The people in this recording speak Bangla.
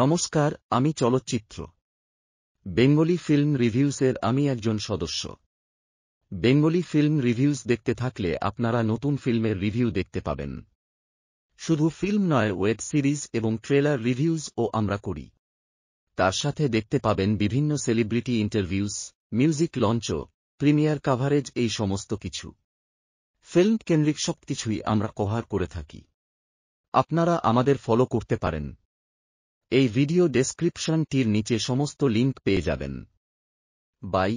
নমস্কার আমি চলচ্চিত্র বেঙ্গলি ফিল্ম রিভিউসের আমি একজন সদস্য বেঙ্গলি ফিল্ম রিভিউস দেখতে থাকলে আপনারা নতুন ফিল্মের রিভিউ দেখতে পাবেন শুধু ফিল্ম নয় ওয়েব সিরিজ এবং ট্রেলার রিভিউজ ও আমরা করি তার সাথে দেখতে পাবেন বিভিন্ন celebrity interviews music launch premiere coverage এই সমস্ত কিছু ফিল্ম কেন্দ্রিক সব কিছুই আমরা কভার করে থাকি আপনারা আমাদের ফলো করতে পারেন এই ভিডিও ডেসক্রিপশনটির নিচে সমস্ত লিঙ্ক পেয়ে যাবেন বাই